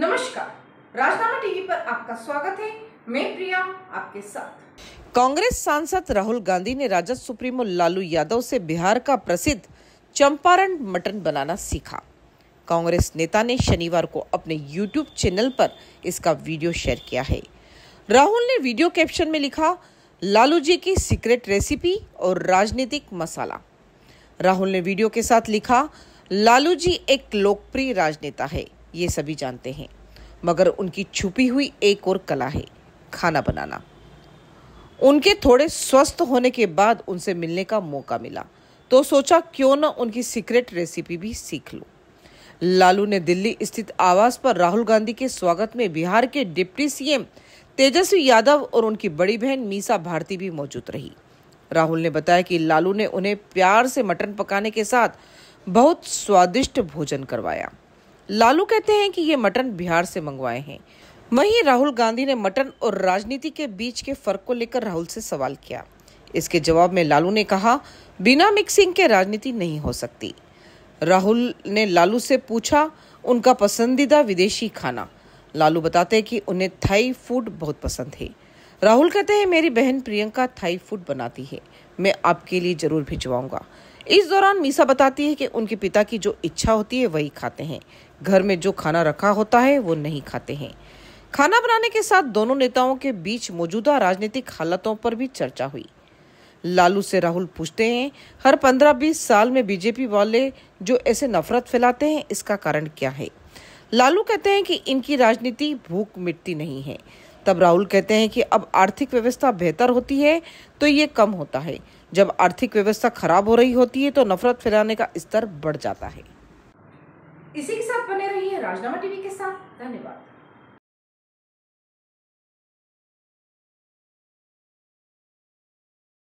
नमस्कार राजनामा टीवी पर आपका स्वागत है मैं प्रिया आपके साथ कांग्रेस सांसद राहुल गांधी ने राजद सुप्रीमो लालू यादव से बिहार का प्रसिद्ध चंपारण मटन बनाना सीखा कांग्रेस नेता ने शनिवार को अपने यूट्यूब चैनल पर इसका वीडियो शेयर किया है राहुल ने वीडियो कैप्शन में लिखा लालू जी की सीक्रेट रेसिपी और राजनीतिक मसाला राहुल ने वीडियो के साथ लिखा लालू जी एक लोकप्रिय राजनेता है ये सभी जानते हैं मगर उनकी छुपी हुई एक और कला है खाना बनाना उनके थोड़े स्वस्थ होने के बाद उनसे मिलने का मौका मिला तो सोचा क्यों ना उनकी सीक्रेट रेसिपी भी सीख लूं। लालू ने दिल्ली स्थित आवास पर राहुल गांधी के स्वागत में बिहार के डिप्टी सीएम तेजस्वी यादव और उनकी बड़ी बहन मीसा भारती भी मौजूद रही राहुल ने बताया कि लालू ने उन्हें प्यार से मटन पकाने के साथ बहुत स्वादिष्ट भोजन करवाया लालू कहते हैं कि ये मटन बिहार से मंगवाए हैं वहीं राहुल गांधी ने मटन और राजनीति के बीच के फर्क को लेकर राहुल से सवाल किया इसके जवाब में लालू ने कहा बिना मिक्सिंग के राजनीति नहीं हो सकती राहुल ने लालू से पूछा उनका पसंदीदा विदेशी खाना लालू बताते कि उन्हें थाई फूड बहुत पसंद है राहुल कहते हैं मेरी बहन प्रियंका थाई फूड बनाती है मैं आपके लिए जरूर भिजवाऊंगा इस दौरान मीसा बताती है कि उनके पिता की जो इच्छा होती है वही खाते हैं घर में जो खाना रखा होता है वो नहीं खाते हैं खाना बनाने के साथ दोनों नेताओं के बीच मौजूदा राजनीतिक हालतों पर भी चर्चा हुई लालू से राहुल पूछते हैं हर पंद्रह बीस साल में बीजेपी वाले जो ऐसे नफरत फैलाते हैं इसका कारण क्या है लालू कहते हैं कि इनकी राजनीति भूख मिटती नहीं है तब राहुल कहते हैं कि अब आर्थिक व्यवस्था बेहतर होती है तो ये कम होता है जब आर्थिक व्यवस्था खराब हो रही होती है तो नफरत फैलाने का स्तर बढ़ जाता है इसी के साथ बने रहिए राजनामा टीवी के साथ धन्यवाद